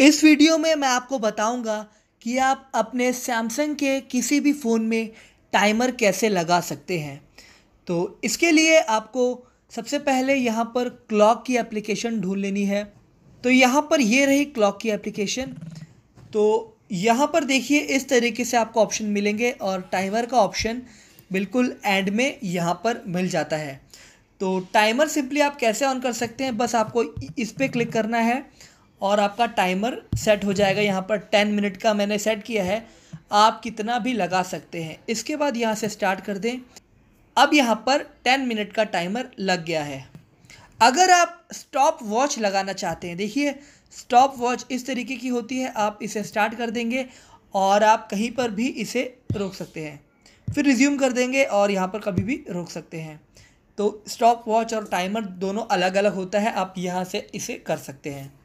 इस वीडियो में मैं आपको बताऊंगा कि आप अपने सैमसंग के किसी भी फ़ोन में टाइमर कैसे लगा सकते हैं तो इसके लिए आपको सबसे पहले यहाँ पर क्लॉक की एप्लीकेशन ढूंढ लेनी है तो यहाँ पर ये रही क्लॉक की एप्लीकेशन तो यहाँ पर देखिए इस तरीके से आपको ऑप्शन मिलेंगे और टाइमर का ऑप्शन बिल्कुल एंड में यहाँ पर मिल जाता है तो टाइमर सिंपली आप कैसे ऑन कर सकते हैं बस आपको इस पर क्लिक करना है और आपका टाइमर सेट हो जाएगा यहाँ पर टेन मिनट का मैंने सेट किया है आप कितना भी लगा सकते हैं इसके बाद यहाँ से स्टार्ट कर दें अब यहाँ पर टेन मिनट का टाइमर लग गया है अगर आप स्टॉप वॉच लगाना चाहते हैं देखिए स्टॉप वॉच इस तरीके की होती है आप इसे स्टार्ट कर देंगे और आप कहीं पर भी इसे रोक सकते हैं फिर रिज्यूम कर देंगे और यहाँ पर कभी भी रोक सकते हैं तो स्टॉप वॉच और टाइमर दोनों अलग अलग होता है आप यहाँ से इसे कर सकते हैं